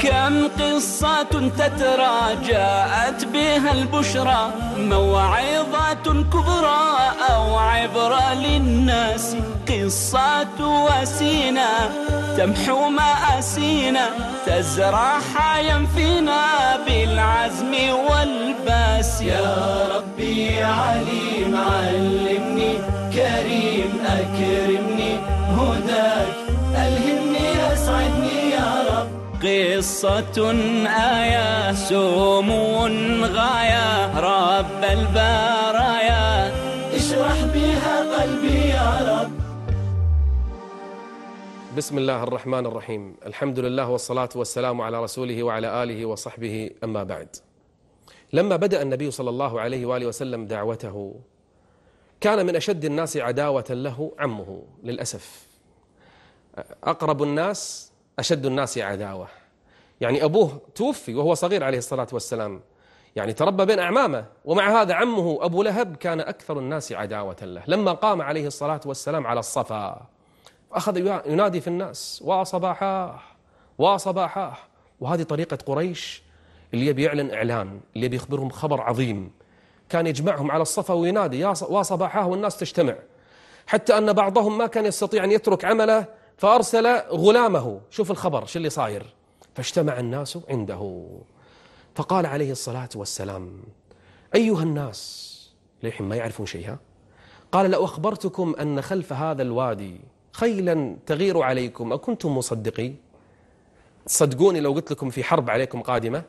كم قصة تتراجعت بها البشرى موعظة كبرى أو عبرة للناس قصة وسينا تمحو مآسينا تزرع حيا فينا بالعزم والباس يا ربي عليم علمني كريم أكرمني قصة آية سمو غاية رب البرايا اشرح بها قلبي يا رب بسم الله الرحمن الرحيم الحمد لله والصلاة والسلام على رسوله وعلى آله وصحبه أما بعد لما بدأ النبي صلى الله عليه وآله وسلم دعوته كان من أشد الناس عداوة له عمه للأسف أقرب الناس أشد الناس عداوة يعني أبوه توفي وهو صغير عليه الصلاة والسلام يعني تربى بين أعمامه ومع هذا عمه أبو لهب كان أكثر الناس عداوة له لما قام عليه الصلاة والسلام على الصفا أخذ ينادي في الناس وصباحاه وصباحاه وهذه طريقة قريش اللي يبي يعلن إعلان اللي بيخبرهم خبر عظيم كان يجمعهم على الصفا وينادي يا وصباحاه والناس تجتمع حتى أن بعضهم ما كان يستطيع أن يترك عمله فأرسل غلامه شوف الخبر شو اللي صاير فاجتمع الناس عنده فقال عليه الصلاة والسلام أيها الناس للحين ما يعرفون شيئا قال لو أخبرتكم أن خلف هذا الوادي خيلا تغير عليكم أكنتم مصدقي تصدقوني لو قلت لكم في حرب عليكم قادمة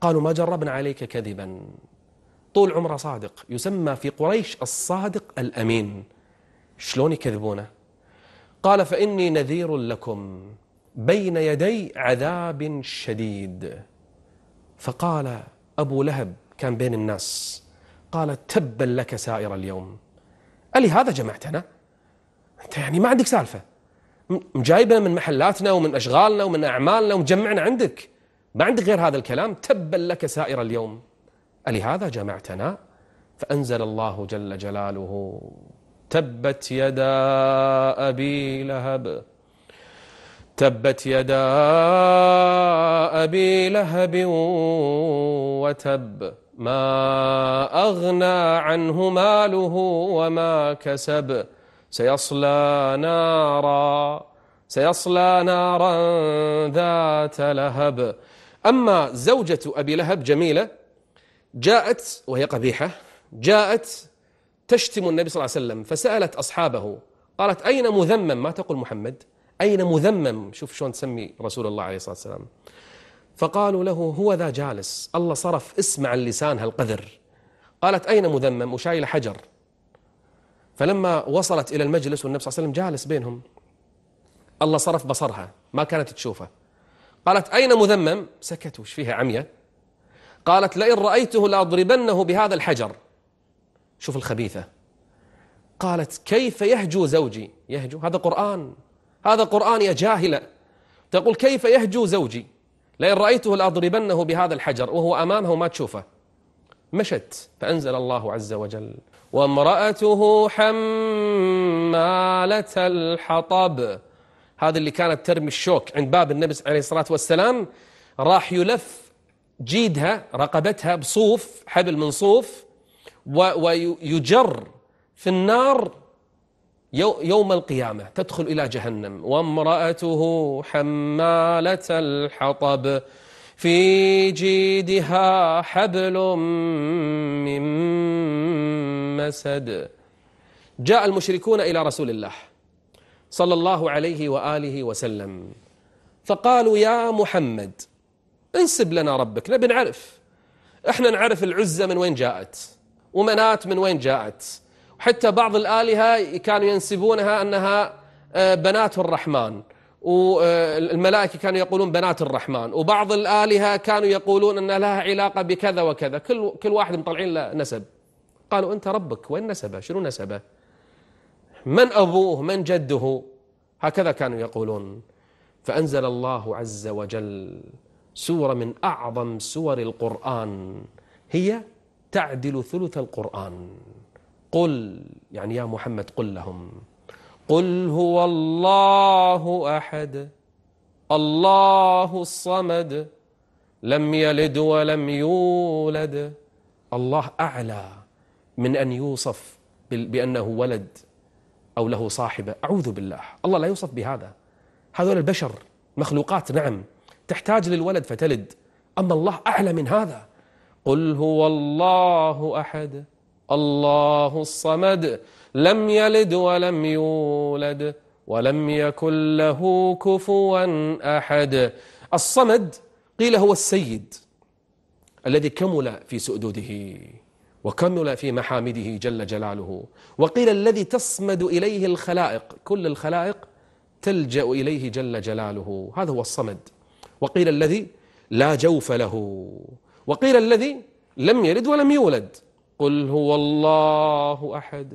قالوا ما جربنا عليك كذبا طول عمره صادق يسمى في قريش الصادق الأمين شلون يكذبونه قال فإني نذير لكم بين يدي عذاب شديد فقال أبو لهب كان بين الناس قال تبا لك سائر اليوم ألي هذا جمعتنا أنت يعني ما عندك سالفة مجايبنا من محلاتنا ومن أشغالنا ومن أعمالنا ومجمعنا عندك ما عندك غير هذا الكلام تبا لك سائر اليوم ألي هذا جمعتنا فأنزل الله جل جلاله تبت يدا أبي لهب تبت يدا أبي لهب وتب ما أغنى عنه ماله وما كسب سيصلى نارا سيصلى نارا ذات لهب أما زوجة أبي لهب جميلة جاءت وهي قبيحة جاءت تشتم النبي صلى الله عليه وسلم فسألت أصحابه قالت أين مذمم ما تقول محمد؟ أين مذمم شوف شلون تسمي رسول الله عليه الصلاة والسلام فقالوا له هو ذا جالس الله صرف اسمع اللسان هالقذر قالت أين مذمم وشايل حجر فلما وصلت إلى المجلس والنبي صلى الله عليه وسلم جالس بينهم الله صرف بصرها ما كانت تشوفه قالت أين مذمم سكت وش فيها عمية قالت لئن رأيته لأضربنه بهذا الحجر شوف الخبيثة قالت كيف يهجو زوجي يهجو هذا قرآن هذا القرآن يا جاهلة تقول كيف يهجو زوجي لئن رأيته لأضربنه بهذا الحجر وهو أمامها وما تشوفه مشت فأنزل الله عز وجل وامرأته حمالة الحطب هذه اللي كانت ترمي الشوك عند باب النبي عليه الصلاة والسلام راح يلف جيدها رقبتها بصوف حبل من صوف ويجر في النار يوم القيامة تدخل إلى جهنم وامرأته حمالة الحطب في جيدها حبل من مسد جاء المشركون إلى رسول الله صلى الله عليه وآله وسلم فقالوا يا محمد انسب لنا ربك نبي نعرف احنا نعرف العزة من وين جاءت ومنات من وين جاءت حتى بعض الآلهة كانوا ينسبونها أنها آه، بنات الرحمن والملائكة كانوا يقولون بنات الرحمن وبعض الآلهة كانوا يقولون أن لها علاقة بكذا وكذا كل, كل واحد مطلعين له نسب قالوا أنت ربك وين نسبه شنو نسبه من أبوه من جده هكذا كانوا يقولون فأنزل الله عز وجل سورة من أعظم سور القرآن هي تعدل ثلث القرآن قل يعني يا محمد قل لهم قل هو الله أحد الله الصمد لم يلد ولم يولد الله أعلى من أن يوصف بأنه ولد أو له صاحبة أعوذ بالله الله لا يوصف بهذا هذول البشر مخلوقات نعم تحتاج للولد فتلد أما الله أعلى من هذا قل هو الله أحد الله الصمد لم يلد ولم يولد ولم يكن له كفوا أحد الصمد قيل هو السيد الذي كمل في سؤدده وكمل في محامده جل جلاله وقيل الذي تصمد إليه الخلائق كل الخلائق تلجأ إليه جل جلاله هذا هو الصمد وقيل الذي لا جوف له وقيل الذي لم يلد ولم يولد قل هو الله احد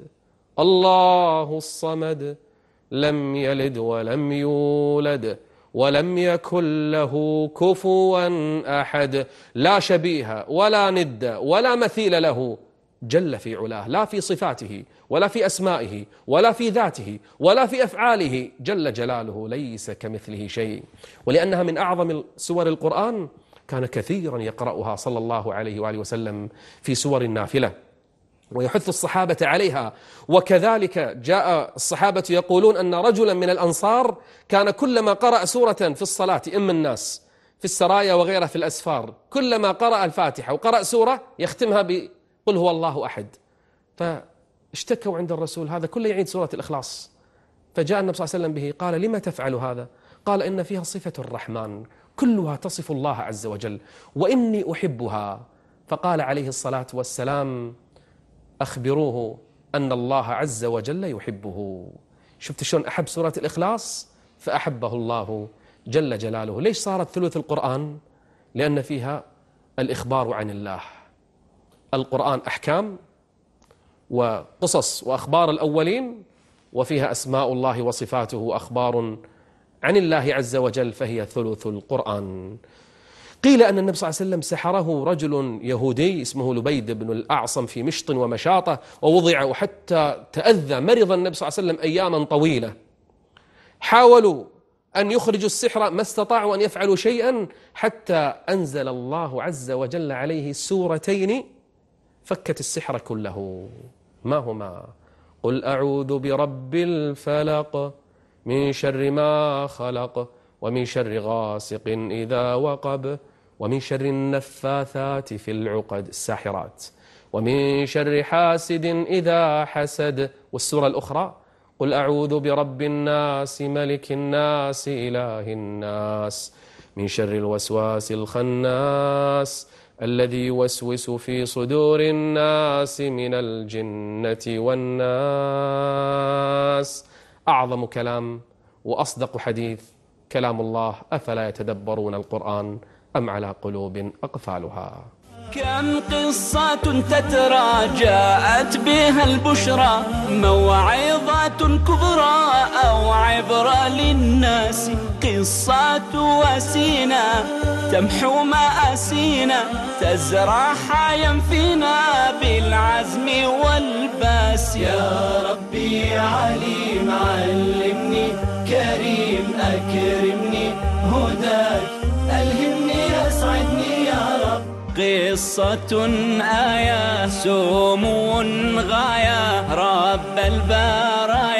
الله الصمد لم يلد ولم يولد ولم يكن له كفوا احد لا شبيه ولا ند ولا مثيل له جل في علاه لا في صفاته ولا في اسمائه ولا في ذاته ولا في افعاله جل جلاله ليس كمثله شيء ولانها من اعظم سور القران كان كثيرا يقرأها صلى الله عليه وآله وسلم في سور النافلة ويحث الصحابة عليها وكذلك جاء الصحابة يقولون أن رجلا من الأنصار كان كلما قرأ سورة في الصلاة إم الناس في السرايا وغيرها في الأسفار كلما قرأ الفاتحة وقرأ سورة يختمها بقل هو الله أحد فاشتكوا عند الرسول هذا كله يعيد سورة الإخلاص فجاء النبي صلى الله عليه وسلم به قال لما تفعل هذا؟ قال إن فيها صفة الرحمن كلها تصف الله عز وجل وإني أحبها فقال عليه الصلاة والسلام أخبروه أن الله عز وجل يحبه شفت شلون أحب سورة الإخلاص فأحبه الله جل جلاله ليش صارت ثلث القرآن لأن فيها الإخبار عن الله القرآن أحكام وقصص وأخبار الأولين وفيها أسماء الله وصفاته وأخبار عن الله عز وجل فهي ثلث القرآن قيل أن النبي صلى الله عليه وسلم سحره رجل يهودي اسمه لبيد بن الأعصم في مشط ومشاطة ووضع وحتى تأذى مرض النبي صلى الله عليه وسلم أياما طويلة حاولوا أن يخرجوا السحر ما استطاعوا أن يفعلوا شيئا حتى أنزل الله عز وجل عليه سورتين فكت السحر كله ما هما قل أعوذ برب الفلق من شر ما خلق ومن شر غاسق إذا وقب ومن شر النفاثات في العقد الساحرات ومن شر حاسد إذا حسد والسورة الأخرى قل أعوذ برب الناس ملك الناس إله الناس من شر الوسواس الخناس الذي يوسوس في صدور الناس من الجنة والناس أعظم كلام وأصدق حديث كلام الله أفلا يتدبرون القرآن أم على قلوب أقفالها كم قصة تترى جاءت بها البشرى موعظة كبرى أو عبرة للناس قصة واسينا تمحو مآسينا تزرع حيا فينا بالعزم والباس يا ربي عليم علمني كريم أكرمني هداك ألهمني أسعدني يا رب قصة آية سمو غاية رب البرايا